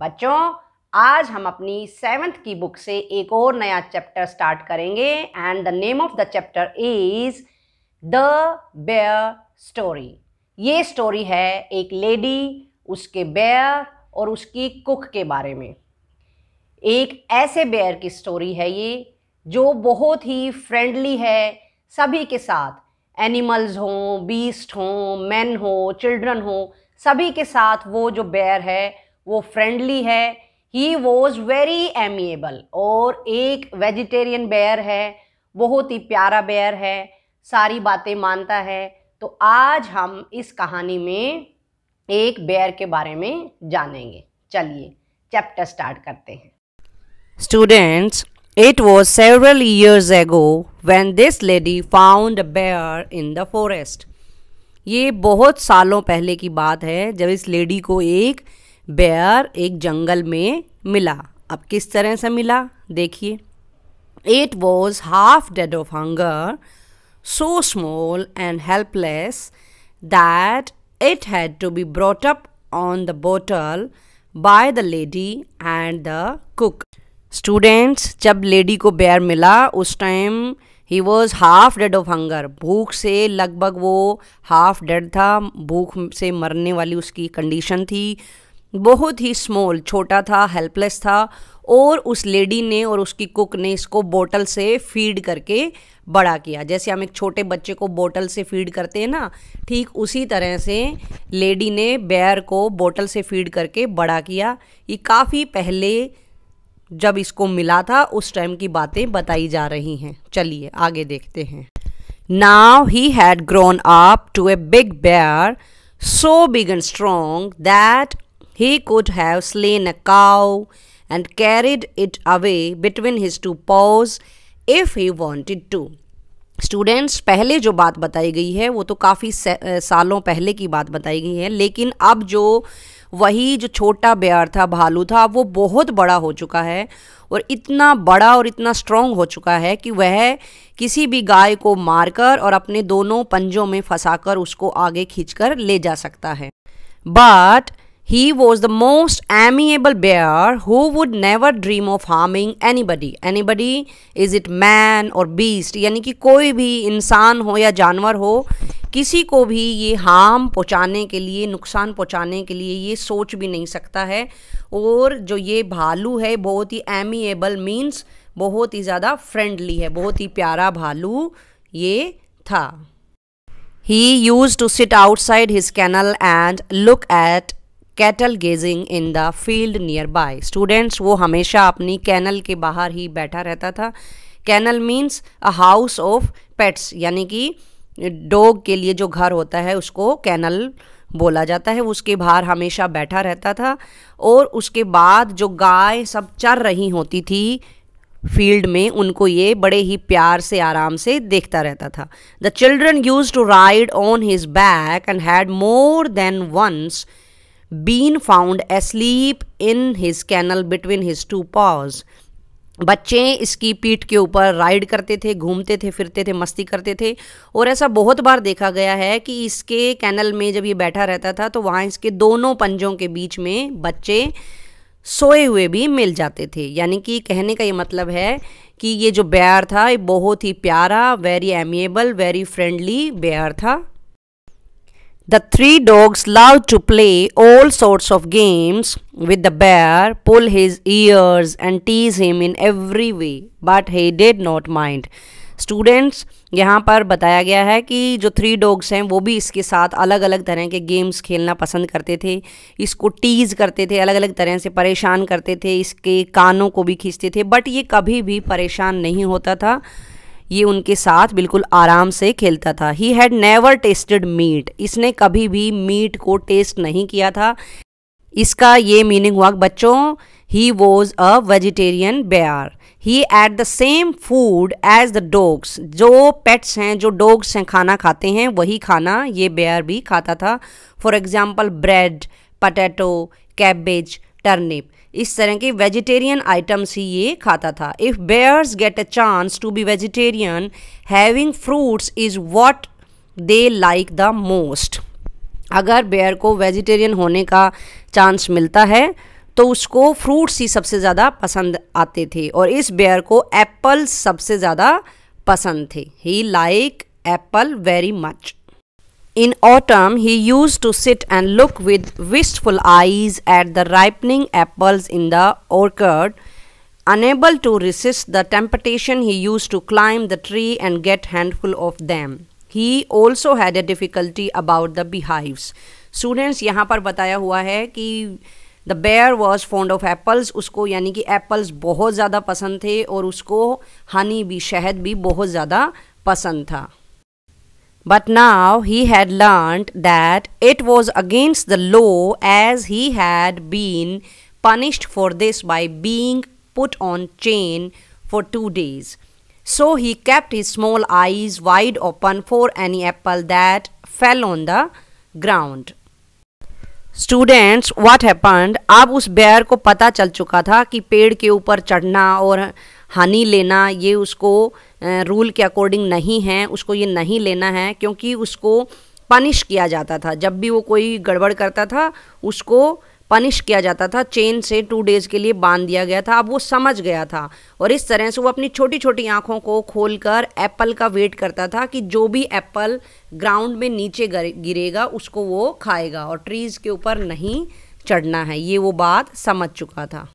बच्चों आज हम अपनी सेवंथ की बुक से एक और नया चैप्टर स्टार्ट करेंगे and the name of the chapter is the bear story ये स्टोरी है एक लेडी उसके बेयर और उसकी कुक के बारे में एक ऐसे बेयर की स्टोरी है ये जो बहुत ही फ्रेंडली है सभी के साथ एनिमल्स हों बीस्ट हों मैन हो चिल्ड्रन हो सभी के साथ वो जो बेयर है वो फ्रेंडली है ही वॉज वेरी एमिएबल और एक वेजिटेरियन बेयर है बहुत ही प्यारा बेयर है सारी बातें मानता है तो आज हम इस कहानी में एक बेयर के बारे में जानेंगे चलिए चैप्टर स्टार्ट करते हैं students it was several years ago when this lady found bear in the forest ये बहुत सालों पहले की बात है जब इस लेडी को एक बेयर एक जंगल में मिला अब किस तरह से मिला देखिए it was half dead of hunger so small and helpless that it had to be brought up on the bottle by the lady and the cook students जब लेडी को बेयर मिला उस time he was half dead of hunger भूख से लगभग वो half dead था भूख से मरने वाली उसकी कंडीशन थी बहुत ही स्मॉल छोटा था हेल्पलेस था और उस लेडी ने और उसकी कुक ने इसको बोतल से फीड करके बड़ा किया जैसे हम एक छोटे बच्चे को बोतल से फीड करते हैं ना ठीक उसी तरह से लेडी ने बैर को बोतल से फीड करके बड़ा किया ये काफ़ी पहले जब इसको मिला था उस टाइम की बातें बताई जा रही हैं चलिए आगे देखते हैं now he had grown up to a big bear so big and strong that He could have slain a cow and carried it away between his two paws if he wanted to. Students पहले जो बात बताई गई है वो तो काफ़ी सालों पहले की बात बताई गई है लेकिन अब जो वही जो छोटा बेयर था भालू था वो बहुत बड़ा हो चुका है और इतना बड़ा और इतना स्ट्रॉन्ग हो चुका है कि वह किसी भी गाय को मारकर और अपने दोनों पंजों में फंसाकर उसको आगे खींचकर ले जा सकता है but He was the most amiable bear who would never dream of harming anybody. Anybody, is it man or beast? यानी कि कोई भी इंसान हो या जानवर हो किसी को भी ये हार्म पहुँचाने के लिए नुकसान पहुँचाने के लिए ये सोच भी नहीं सकता है और जो ये भालू है बहुत ही एमिएबल मीन्स बहुत ही ज़्यादा फ्रेंडली है बहुत ही प्यारा भालू ये था He used to sit outside his kennel and look at cattle grazing in the field nearby students वो हमेशा अपनी कैनल के बाहर ही बैठा रहता था kennel means a house of pets यानी कि डॉग के लिए जो घर होता है उसको कैनल बोला जाता है उसके बाहर हमेशा बैठा रहता था और उसके बाद जो गाय सब चर रही होती थी फील्ड में उनको ये बड़े ही प्यार से आराम से देखता रहता था the children use to ride on his back and had more than once been found asleep in his kennel between his two paws बच्चे इसकी पीठ के ऊपर राइड करते थे घूमते थे फिरते थे मस्ती करते थे और ऐसा बहुत बार देखा गया है कि इसके कैनल में जब ये बैठा रहता था तो वहाँ इसके दोनों पंजों के बीच में बच्चे सोए हुए भी मिल जाते थे यानी कि कहने का ये मतलब है कि ये जो बेयर था ये बहुत ही प्यारा very amiable very friendly bear था The three dogs love to play all sorts of games with the bear, pull his ears, and tease him in every way, but he did not mind. Students यहाँ पर बताया गया है कि जो three dogs हैं वो भी इसके साथ अलग अलग तरह के गेम्स खेलना पसंद करते थे इसको टीज़ करते थे अलग अलग तरह से परेशान करते थे इसके कानों को भी खींचते थे बट ये कभी भी परेशान नहीं होता था ये उनके साथ बिल्कुल आराम से खेलता था he had never tasted meat इसने कभी भी मीट को टेस्ट नहीं किया था इसका ये मीनिंग हुआ बच्चों he was a vegetarian bear he ate the same food as the dogs जो पेट्स हैं जो डोग्स हैं खाना खाते हैं वही खाना ये बेयर भी खाता था for example bread potato cabbage turnip इस तरह के वेजिटेरियन आइटम्स ही ये खाता था if bears get a chance to be vegetarian having fruits is what they like the most अगर बेयर को वेजिटेरियन होने का चांस मिलता है तो उसको फ्रूट्स ही सबसे ज़्यादा पसंद आते थे और इस बेयर को एप्पल सबसे ज़्यादा पसंद थे he like apple very much In autumn, he used to sit and look with wistful eyes at the ripening apples in the orchard. Unable to resist the temptation, he used to climb the tree and get handful of them. He also had a difficulty about the beehives. Students, यहाँ पर बताया हुआ है कि the bear was fond of apples. उसको यानी कि apples बहुत ज़्यादा पसंद थे और उसको honey भी शहद भी बहुत ज़्यादा पसंद था but now he had learnt that it was against the law as he had been punished for this by being put on chain for two days. So he kept his small eyes wide open for any apple that fell on the ground. Students, what happened? अब us bear को पता चल चुका था कि पेड़ हानि लेना ये उसको रूल के अकॉर्डिंग नहीं है उसको ये नहीं लेना है क्योंकि उसको पनिश किया जाता था जब भी वो कोई गड़बड़ करता था उसको पनिश किया जाता था चेन से टू डेज़ के लिए बांध दिया गया था अब वो समझ गया था और इस तरह से वो अपनी छोटी छोटी आँखों को खोलकर एप्पल का वेट करता था कि जो भी एप्पल ग्राउंड में नीचे गिरेगा उसको वो खाएगा और ट्रीज़ के ऊपर नहीं चढ़ना है ये वो बात समझ चुका था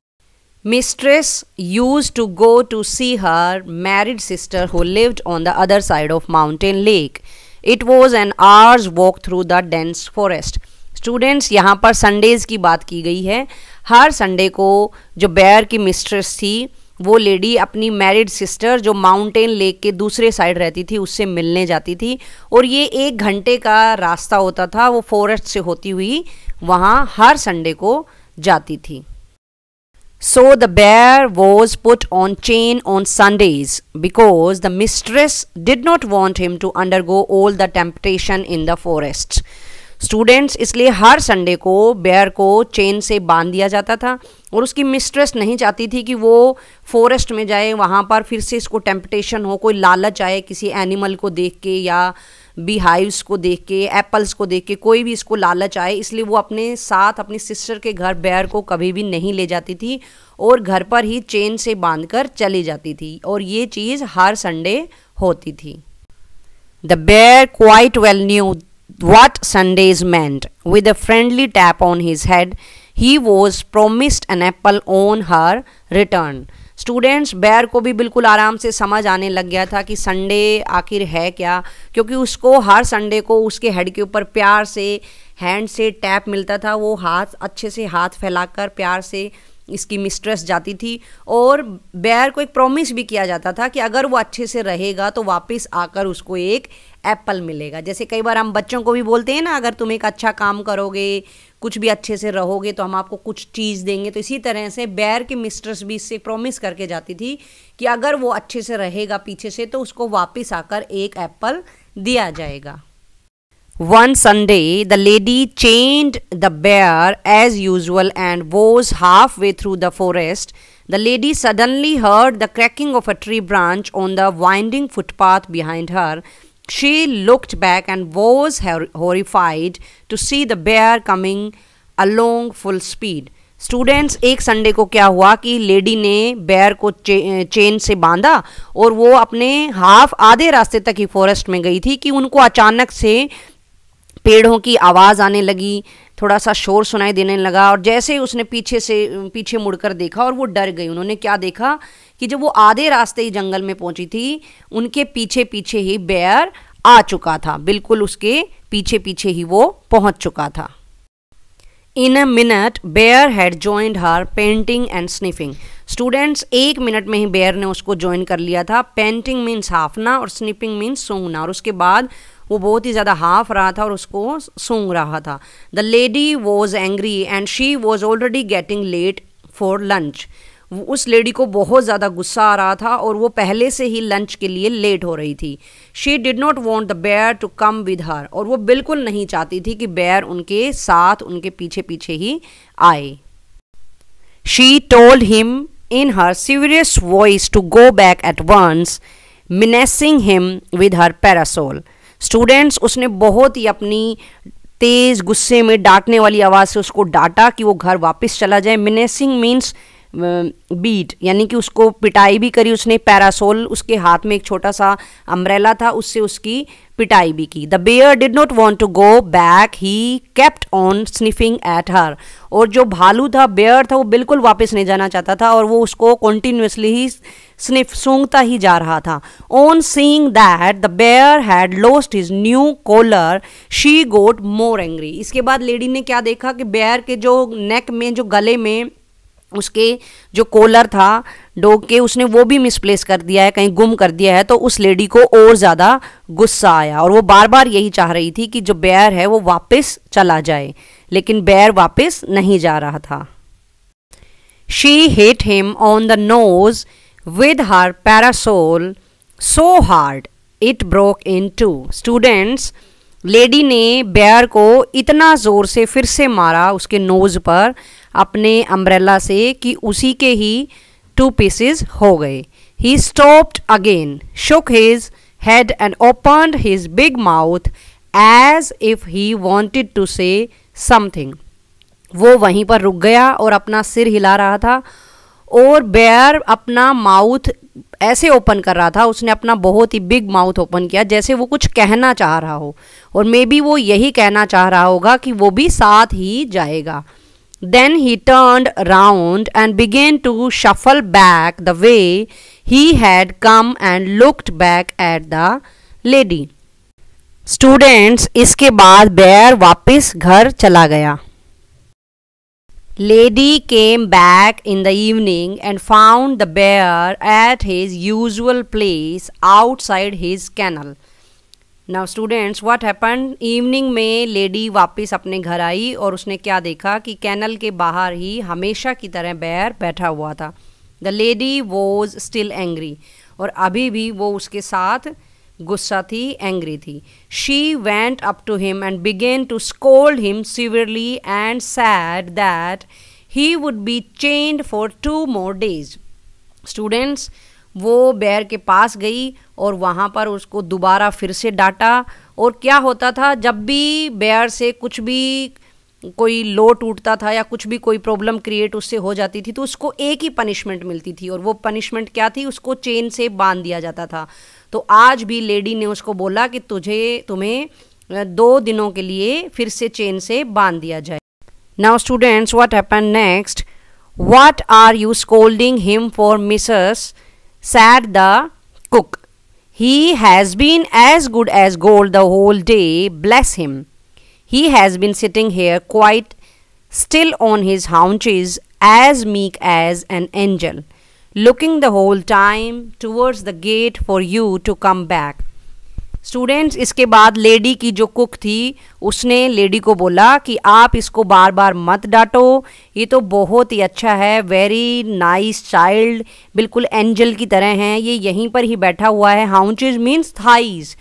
Mistress used to go to see her married sister who lived on the other side of mountain lake. It was an hour's walk through the dense forest. Students यहाँ पर संडेज़ की बात की गई है हर संडे को जो बैर की मिस्ट्रेस थी वो लेडी अपनी मैरिड सिस्टर जो माउंटेन लेक के दूसरे साइड रहती थी उससे मिलने जाती थी और ये एक घंटे का रास्ता होता था वो फॉरेस्ट से होती हुई वहाँ हर संडे को जाती थी So the bear was put on chain on Sundays because the mistress did not want him to undergo all the temptation in the forest. Students इसलिए हर संडे को बेयर को चेन से बांध दिया जाता था और उसकी मिस्ट्रेस नहीं चाहती थी कि वो फॉरेस्ट में जाए वहाँ पर फिर से इसको टेम्पटेशन हो कोई लालच आए किसी एनिमल को देख के या uh, बीहाइव्स को देख के एप्पल्स को देख के कोई भी इसको लालच आए इसलिए वो अपने साथ अपनी सिस्टर के घर बैर को कभी भी नहीं ले जाती थी और घर पर ही चेन से बांध कर चली जाती थी और ये चीज़ हर संडे होती थी the bear quite well knew Sunday is meant with a friendly tap on his head he was promised an apple on her return students bear को भी बिल्कुल आराम से समझ आने लग गया था कि संडे आखिर है क्या क्योंकि उसको हर संडे को उसके हेड के ऊपर प्यार से हैंड से टैप मिलता था वो हाथ अच्छे से हाथ फैलाकर प्यार से इसकी मिस्ट्रेस जाती थी और बैर को एक प्रॉमिस भी किया जाता था कि अगर वो अच्छे से रहेगा तो वापस आकर उसको एक एप्पल मिलेगा जैसे कई बार हम बच्चों को भी बोलते हैं ना अगर तुम एक अच्छा काम करोगे कुछ भी अच्छे से रहोगे तो हम आपको कुछ चीज़ देंगे तो इसी तरह से बैर के मिस्टर्स भी इससे प्रॉमिस करके जाती थी कि अगर वो अच्छे से रहेगा पीछे से तो उसको वापस आकर एक एप्पल दिया जाएगा one Sunday the lady change the bear as usual and was half way through the forest the lady suddenly heard the cracking of a tree branch on the winding footpath behind her She looked back and was horrified to see the bear coming along full speed. Students एक Sunday को क्या हुआ कि lady ने bear को चे, chain से बांधा और वो अपने हाफ आधे रास्ते तक ही फॉरेस्ट में गई थी कि उनको अचानक से पेड़ों की आवाज़ आने लगी थोड़ा सा शोर सुनाई देने लगा और जैसे ही उसने पीछे से पीछे मुड़कर देखा और वो डर गई उन्होंने क्या देखा कि जब वो आधे रास्ते ही जंगल में पहुंची थी उनके पीछे पीछे ही बेयर आ चुका था बिल्कुल उसके पीछे पीछे ही वो पहुंच चुका था in a minute bear had joined her panting and sniffing students एक मिनट में ही बेयर ने उसको ज्वाइन कर लिया था पेंटिंग मीन्स हाफना और स्निपिंग मीन्स सूंघना और उसके बाद वो बहुत ही ज़्यादा हाफ रहा था और उसको सूंघ रहा था the lady was angry and she was already getting late for lunch उस लेडी को बहुत ज़्यादा गुस्सा आ रहा था और वो पहले से ही लंच के लिए लेट हो रही थी she did not want the bear to come with her और वो बिल्कुल नहीं चाहती थी कि बेयर उनके साथ उनके पीछे पीछे ही आए she told him in her सीवियस voice to go back at once menacing him with her parasol students उसने बहुत ही अपनी तेज़ गुस्से में डांटने वाली आवाज़ से उसको डांटा कि वो घर वापस चला जाए मिनेसिंग मीन्स बीट यानी कि उसको पिटाई भी करी उसने पैरासोल उसके हाथ में एक छोटा सा अम्ब्रेला था उससे उसकी पिटाई भी की the bear did not want to go back he kept on sniffing at her और जो भालू था बेयर था वो बिल्कुल वापस नहीं जाना चाहता था और वो उसको कॉन्टिन्यूसली ही स्निफ सूंघता ही जा रहा था on seeing that the bear had lost his new collar she got more angry इसके बाद लेडी ने क्या देखा कि बेयर के जो नेक में जो गले में उसके जो कॉलर था डॉग के उसने वो भी मिसप्लेस कर दिया है कहीं गुम कर दिया है तो उस लेडी को और ज़्यादा गुस्सा आया और वो बार बार यही चाह रही थी कि जो बैर है वो वापस चला जाए लेकिन बैर वापस नहीं जा रहा था she hit him on the nose with her parasol so hard it broke in two students lady ने बैर को इतना ज़ोर से फिर से मारा उसके नोज़ पर अपने अम्ब्रेला से कि उसी के ही टू पीसेस हो गए he stopped again shook his head and open his big mouth as if he wanted to say something वो वहीं पर रुक गया और अपना सिर हिला रहा था और बेयर अपना माउथ ऐसे ओपन कर रहा था उसने अपना बहुत ही बिग माउथ ओपन किया जैसे वो कुछ कहना चाह रहा हो और मे बी वो यही कहना चाह रहा होगा कि वो भी साथ ही जाएगा then he turned round and began to shuffle back the way he had come and looked back at the lady students इसके बाद बैर वापस घर चला गया Lady came back in the evening and found the bear at his usual place outside his kennel. Now students what happen evening में lady वापस अपने घर आई और उसने क्या देखा कि कैनल के बाहर ही हमेशा की तरह बैर बैठा हुआ था the lady was still angry और अभी भी वो उसके साथ गुस्सा थी एंग्री थी she went up to him and began to scold him severely and said that he would be chained for two more days students वो बैर के पास गई और वहाँ पर उसको दोबारा फिर से डांटा और क्या होता था जब भी बैर से कुछ भी कोई लो टूटता था या कुछ भी कोई प्रॉब्लम क्रिएट उससे हो जाती थी तो उसको एक ही पनिशमेंट मिलती थी और वो पनिशमेंट क्या थी उसको चेन से बांध दिया जाता था तो आज भी लेडी ने उसको बोला कि तुझे तुम्हें दो दिनों के लिए फिर से चेन से बांध दिया जाए now students what happen next what are you scolding him for missus said the cook he has been as good as gold the whole day bless him he has been sitting here quite still on his haunches as meek as an angel looking the whole time towards the gate for you to come back students इसके बाद lady की जो cook थी उसने lady को बोला कि आप इसको बार बार मत डांटो ये तो बहुत ही अच्छा है वेरी नाइस चाइल्ड बिल्कुल एंजल की तरह हैं ये यहीं पर ही बैठा हुआ है इज मीन्स थाइज़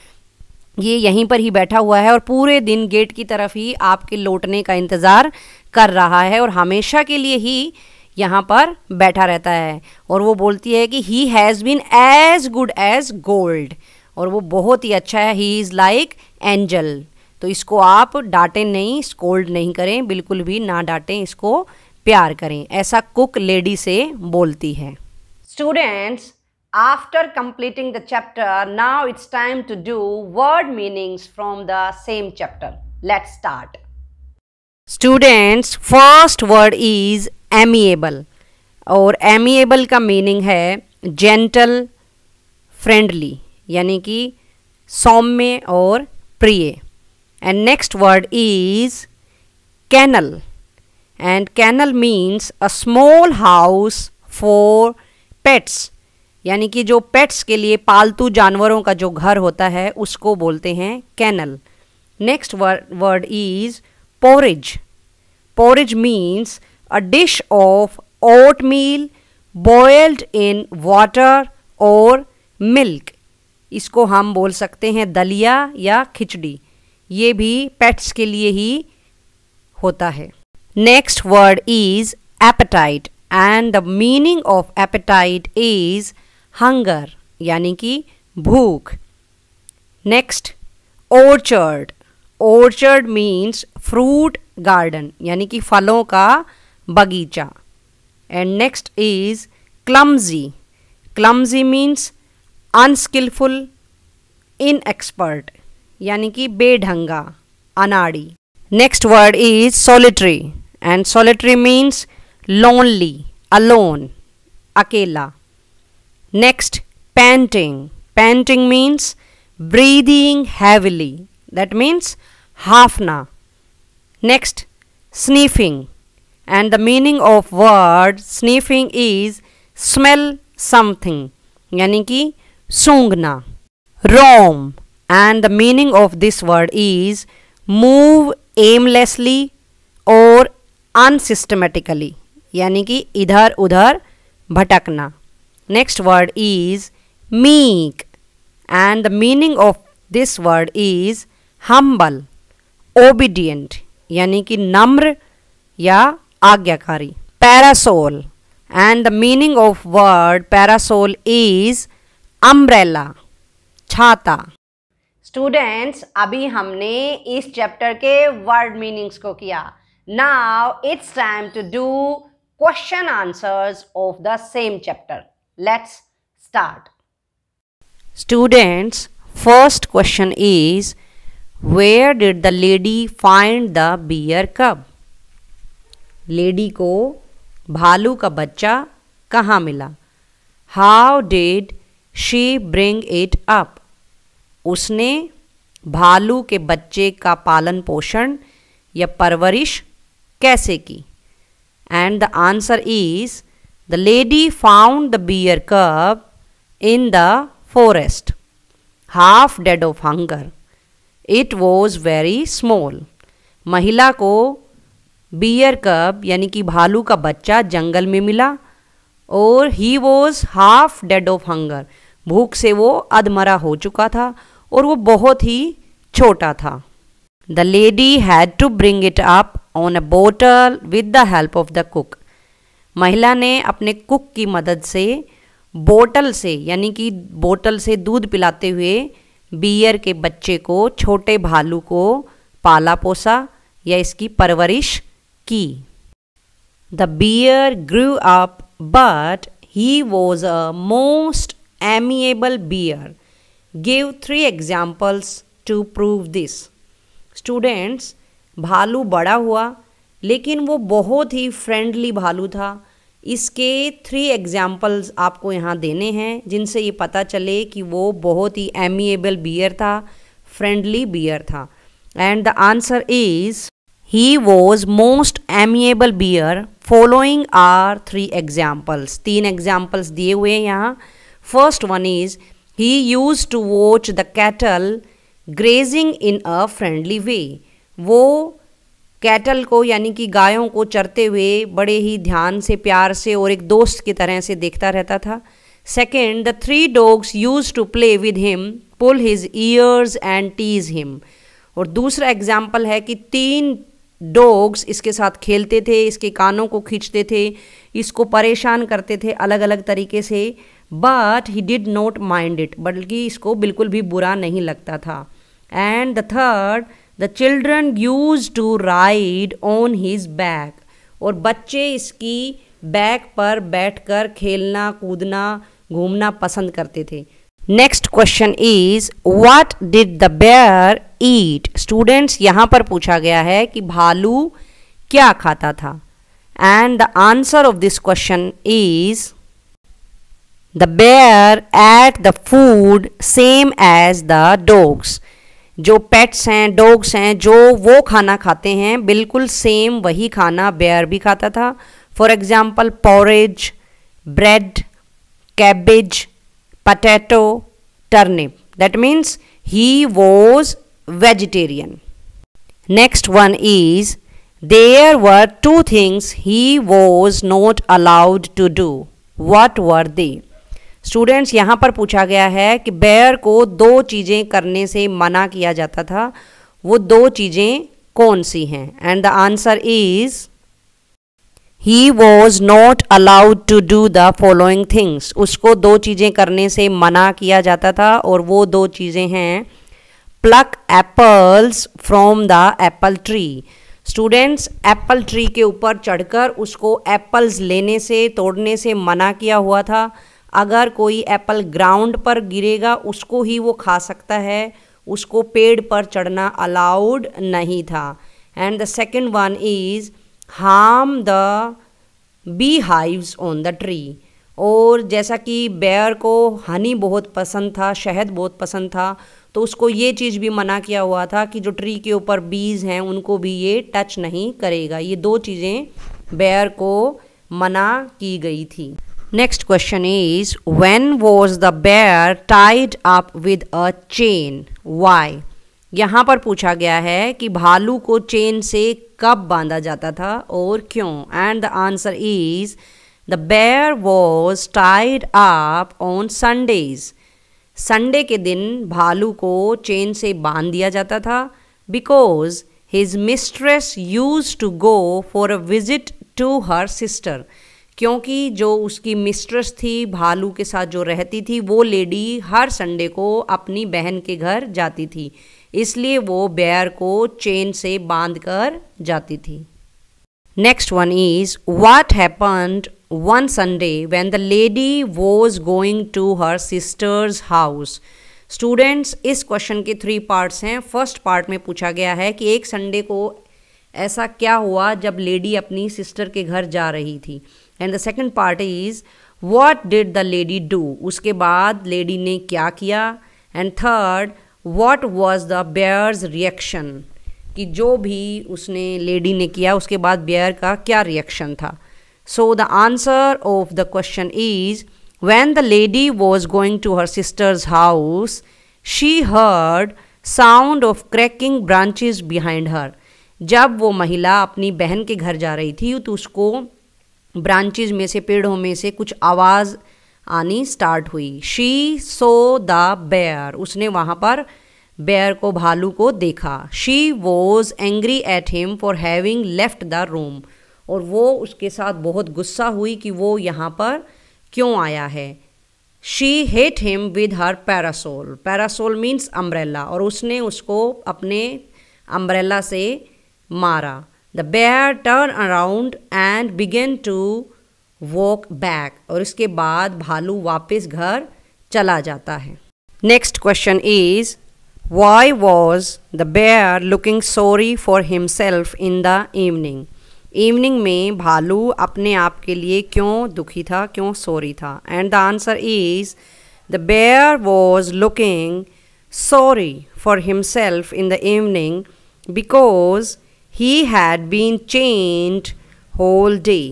ये यहीं पर ही बैठा हुआ है और पूरे दिन गेट की तरफ ही आपके लौटने का इंतज़ार कर रहा है और हमेशा के लिए ही यहाँ पर बैठा रहता है और वो बोलती है कि he has been as good as gold और वो बहुत ही अच्छा है ही इज़ लाइक एंजल तो इसको आप डांटें नहीं स्कोल्ड नहीं करें बिल्कुल भी ना डांटें इसको प्यार करें ऐसा कुक लेडी से बोलती है students after completing the chapter now it's time to do word meanings from the same chapter let's start students first word is amiable और एमिएबल का मीनिंग है जेंटल फ्रेंडली यानी कि सौम्य और प्रिय and next word is kennel and kennel means a small house for pets यानी कि जो पेट्स के लिए पालतू जानवरों का जो घर होता है उसको बोलते हैं kennel next word is porridge. Porridge means a dish of oatmeal boiled in water or milk. इसको हम बोल सकते हैं दलिया या खिचड़ी ये भी पेट्स के लिए ही होता है next word is appetite and the meaning of appetite is hunger यानी कि भूख next orchard orchard means fruit garden यानी कि फलों का बगीचा and next is clumsy clumsy means unskilful inexpert यानी कि बेढंगा अनाड़ी next word is solitary and solitary means lonely alone अकेला next panting panting means breathing heavily that means hafna. Next, sniffing. And the meaning of word sniffing is smell something, यानी कि सूंघना. Roam. And the meaning of this word is move aimlessly or unsystematically, यानी कि इधर उधर भटकना. Next word is meek. And the meaning of this word is humble. Obedient यानी कि नम्र या आज्ञाकारी parasol and the meaning of word parasol is umbrella छाता स्टूडेंट्स अभी हमने इस चैप्टर के वर्ड मीनिंग्स को किया now it's time to do question answers of the same chapter let's start students first question is where did the lady find the bear कब लेडी को भालू का बच्चा कहाँ मिला how did she bring it up उसने भालू के बच्चे का पालन पोषण या परवरिश कैसे की and the answer is the lady found the bear cub in the forest half dead of hunger it was very small महिला को बियर कब यानी कि भालू का बच्चा जंगल में मिला और he was half dead of hunger भूख से वो अधमरा हो चुका था और वो बहुत ही छोटा था the lady had to bring it up on a bottle with the help of the cook महिला ने अपने कुक की मदद से बोटल से यानी कि बोटल से दूध पिलाते हुए बियर के बच्चे को छोटे भालू को पाला पोसा या इसकी परवरिश की the bear grew up but he was a most amiable bear give three examples to prove this students भालू बड़ा हुआ लेकिन वो बहुत ही फ्रेंडली भालू था इसके थ्री एग्जाम्पल्स आपको यहाँ देने हैं जिनसे ये पता चले कि वो बहुत ही एमिएबल बियर था फ्रेंडली बियर था and the answer is he was most amiable bear following are three examples तीन एग्जाम्पल्स दिए हुए हैं यहाँ first one is he use to watch the cattle grazing in a friendly way वो cattle को यानी कि गायों को चरते हुए बड़े ही ध्यान से प्यार से और एक दोस्त की तरह से देखता रहता था second the three dogs use to play with him pull his ears and tease him और दूसरा एग्जाम्पल है कि तीन डॉग्स इसके साथ खेलते थे इसके कानों को खींचते थे इसको परेशान करते थे अलग अलग तरीके से but he did not mind it बल्कि इसको बिल्कुल भी बुरा नहीं लगता था and the third the children use to ride on his back और बच्चे इसकी बैक पर बैठकर खेलना कूदना घूमना पसंद करते थे next question is what did the bear eat students यहाँ पर पूछा गया है कि भालू क्या खाता था and the answer of this question is the bear ate the food same as the dogs जो पेट्स हैं डॉग्स हैं जो वो खाना खाते हैं बिल्कुल सेम वही खाना बेयर भी खाता था for example porridge bread cabbage potato turnip that means he was vegetarian next one is there were two things he was not allowed to do what were they students यहाँ पर पूछा गया है कि बेयर को दो चीज़ें करने से मना किया जाता था वो दो चीज़ें कौन सी हैं and the answer is he was not allowed to do the following things उसको दो चीज़ें करने से मना किया जाता था और वो दो चीज़ें हैं pluck apples from the apple tree students apple tree के ऊपर चढ़कर उसको एप्पल्स लेने से तोड़ने से मना किया हुआ था अगर कोई एप्पल ग्राउंड पर गिरेगा उसको ही वो खा सकता है उसको पेड़ पर चढ़ना अलाउड नहीं था and the second one is harm the beehives on the tree और जैसा कि बेयर को हनी बहुत पसंद था शहद बहुत पसंद था तो उसको ये चीज़ भी मना किया हुआ था कि जो ट्री के ऊपर बीज हैं उनको भी ये टच नहीं करेगा ये दो चीज़ें बेयर को मना की गई थी next question is when was the bear tied up with a chain why यहाँ पर पूछा गया है कि भालू को चेन से कब बांधा जाता था और क्यों and the answer is the bear was tied up on Sundays Sunday के दिन भालू को चेन से बांध दिया जाता था because his mistress used to go for a visit to her sister क्योंकि जो उसकी मिस्ट्रेस थी भालू के साथ जो रहती थी वो लेडी हर संडे को अपनी बहन के घर जाती थी इसलिए वो बेयर को चेन से बांध कर जाती थी next one is what happened one Sunday when the lady was going to her sister's house students इस क्वेश्चन के थ्री पार्ट्स हैं फर्स्ट पार्ट में पूछा गया है कि एक संडे को ऐसा क्या हुआ जब लेडी अपनी सिस्टर के घर जा रही थी and the second part is what did the lady do उसके बाद लेडी ने क्या किया and third what was the bear's reaction कि जो भी उसने लेडी ने किया उसके बाद बेयर का क्या रिएक्शन था so the answer of the question is when the lady was going to her sister's house she heard sound of cracking branches behind her जब वो महिला अपनी बहन के घर जा रही थी तो उसको ब्रांचेज में से पेड़ों में से कुछ आवाज़ आनी स्टार्ट हुई शी सो द बेयर उसने वहाँ पर बेयर को भालू को देखा she was angry at him for having left the room और वो उसके साथ बहुत गुस्सा हुई कि वो यहाँ पर क्यों आया है she hit him with her parasol parasol means umbrella और उसने उसको अपने अम्ब्रेला से मारा the bear turn around and began to walk back और इसके बाद भालू वापस घर चला जाता है next question is why was the bear looking sorry for himself in the evening evening में भालू अपने आप के लिए क्यों दुखी था क्यों सॉरी था and the answer is the bear was looking sorry for himself in the evening because he had been chained whole day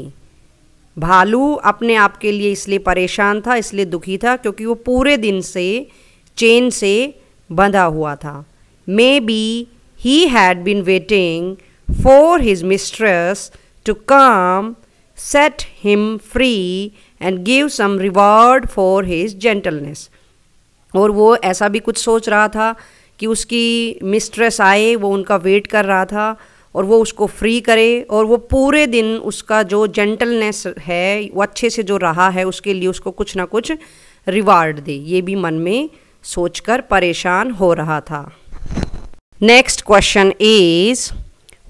भालू अपने आप के लिए इसलिए परेशान था इसलिए दुखी था क्योंकि वो पूरे दिन से चेन से बंधा हुआ था maybe he had been waiting for his mistress to come set him free and give some reward for his gentleness और वो ऐसा भी कुछ सोच रहा था कि उसकी मिस्ट्रेस आए वो उनका वेट कर रहा था और वो उसको फ्री करे और वो पूरे दिन उसका जो जेंटलनेस है वो अच्छे से जो रहा है उसके लिए उसको कुछ ना कुछ रिवार्ड दे ये भी मन में सोचकर परेशान हो रहा था next question is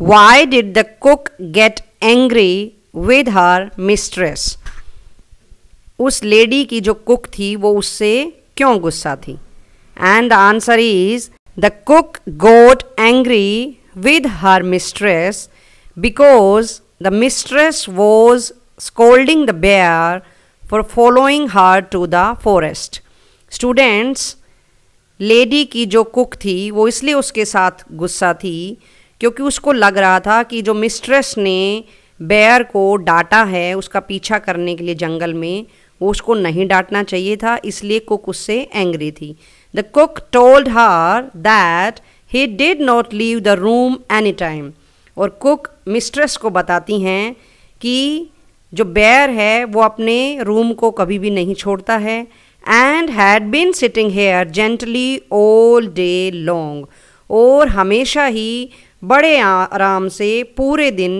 why did the cook get angry with her mistress उस लेडी की जो कुक थी वो उससे क्यों गुस्सा थी and the answer is the cook got angry with her mistress because the mistress was scolding the bear for following her to the forest. Students, lady की जो कुक थी वो इसलिए उसके साथ गुस्सा थी क्योंकि उसको लग रहा था कि जो मिस्ट्रेस ने बेयर को डांटा है उसका पीछा करने के लिए जंगल में वो उसको नहीं डांटना चाहिए था इसलिए कुक उससे एंग्री थी the cook told her that he did not leave the room any time और कुक मिस्ट्रेस को बताती हैं कि जो बैर है वो अपने रूम को कभी भी नहीं छोड़ता है and had been sitting here gently all day long और हमेशा ही बड़े आराम से पूरे दिन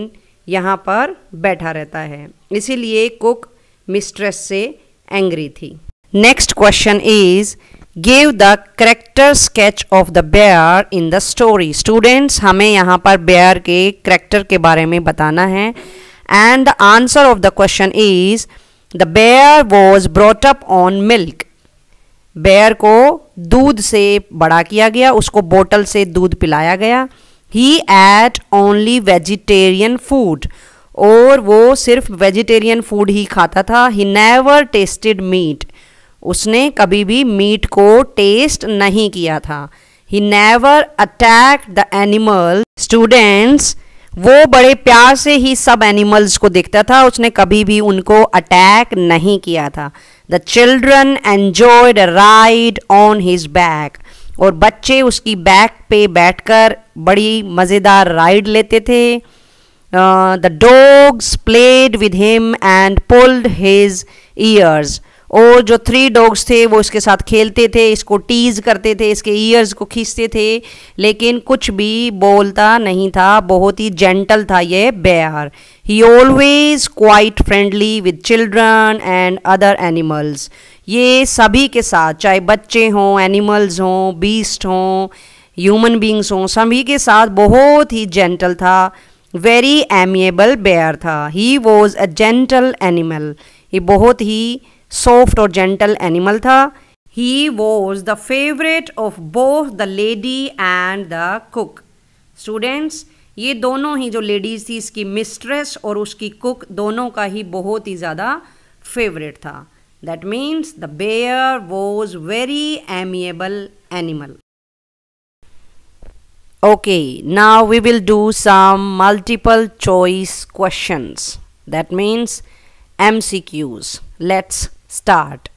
यहाँ पर बैठा रहता है इसीलिए कुक मिस्ट्रेस से एंग्री थी next question is gave the character sketch of the bear in the story students हमें यहाँ पर बेयर के करेक्टर के बारे में बताना है and the answer of the question is the bear was brought up on milk bear को दूध से बड़ा किया गया उसको बोतल से दूध पिलाया गया he ate only vegetarian food और वो सिर्फ वेजिटेरियन फूड ही खाता था ही नेवर टेस्टेड मीट उसने कभी भी मीट को टेस्ट नहीं किया था he never attack the animal students वो बड़े प्यार से ही सब एनिमल्स को देखता था उसने कभी भी उनको अटैक नहीं किया था the children enjoyed ride on his back और बच्चे उसकी बैक पे बैठकर बड़ी मज़ेदार राइड लेते थे the dogs played with him and pulled his ears और जो थ्री डॉग्स थे वो इसके साथ खेलते थे इसको टीज करते थे इसके ईयर्स को खींचते थे लेकिन कुछ भी बोलता नहीं था बहुत ही जेंटल था ये bear he always quite friendly with children and other animals ये सभी के साथ चाहे बच्चे हों एनिमल्स हों बीस्ट हों ह्यूमन बींग्स हों सभी के साथ बहुत ही जेंटल था वेरी एमिएबल बेयर था he was a gentle animal ये बहुत ही सॉफ्ट और जेंटल एनिमल था he was the favourite of both the lady and the cook students ये दोनों ही जो लेडीज थी इसकी मिस्ट्रेस और उसकी कुक दोनों का ही बहुत ही ज़्यादा फेवरेट था that means the bear was very amiable animal okay we will do some multiple choice question that means M C Qs let's start.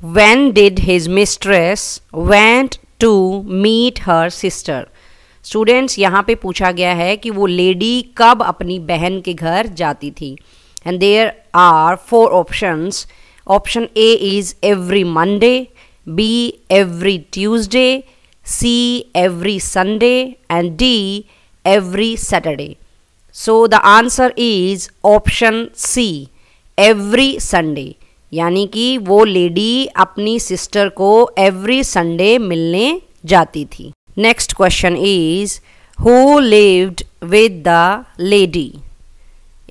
When did his mistress went to meet her sister? Students यहाँ पे पूछा गया है कि वो lady कब अपनी बहन के घर जाती थी and there are four options option A is every Monday B every Tuesday C every Sunday and D every Saturday so the answer is option C every Sunday यानी कि वो लेडी अपनी सिस्टर को एवरी संडे मिलने जाती थी next question is who lived with the lady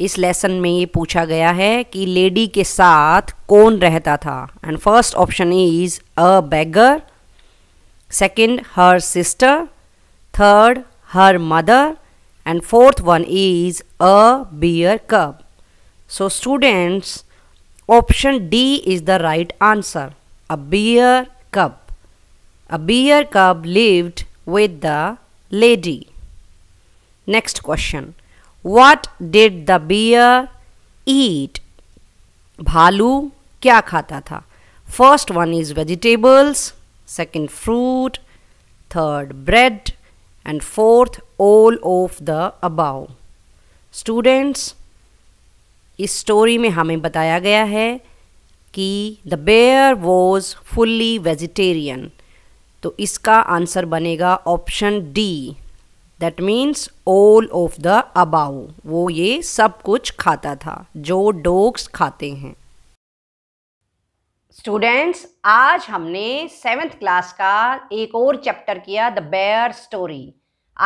इस lesson में ये पूछा गया है कि लेडी के साथ कौन रहता था and first option is a beggar second her sister third her mother and fourth one is a bear cub so students Option D is the right answer. A beer cup. A beer cup lived with the lady. Next question. What did the beer eat? Bhalu kya khata tha? First one is vegetables. Second fruit. Third bread. And fourth all of the above. Students, इस story में हमें बताया गया है कि the bear was fully vegetarian तो इसका आंसर बनेगा option D that means all of the above वो ये सब कुछ खाता था जो डोग्स खाते हैं स्टूडेंट्स आज हमने सेवेंथ क्लास का एक और चैप्टर किया the bear story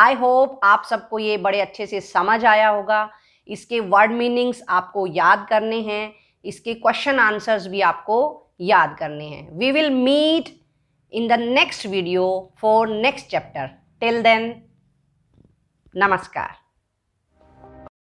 I hope आप सबको ये बड़े अच्छे से समझ आया होगा इसके वर्ड मीनिंग्स आपको याद करने हैं इसके क्वेश्चन आंसर्स भी आपको याद करने हैं we will meet in the next video for next chapter till then नमस्कार